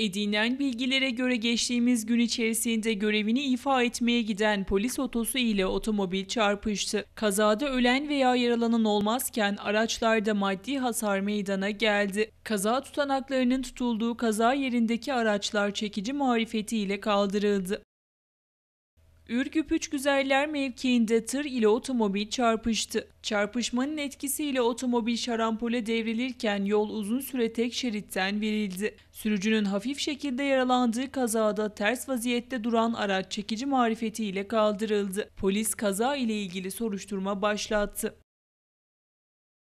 Edinen bilgilere göre geçtiğimiz gün içerisinde görevini ifa etmeye giden polis otosu ile otomobil çarpıştı. Kazada ölen veya yaralanan olmazken araçlarda maddi hasar meydana geldi. Kaza tutanaklarının tutulduğu kaza yerindeki araçlar çekici marifetiyle kaldırıldı. Ürgüp Üç Güzeller mevkiinde tır ile otomobil çarpıştı. Çarpışmanın etkisiyle otomobil şarampole devrilirken yol uzun süre tek şeritten verildi. Sürücünün hafif şekilde yaralandığı kazada ters vaziyette duran araç çekici marifetiyle kaldırıldı. Polis kaza ile ilgili soruşturma başlattı.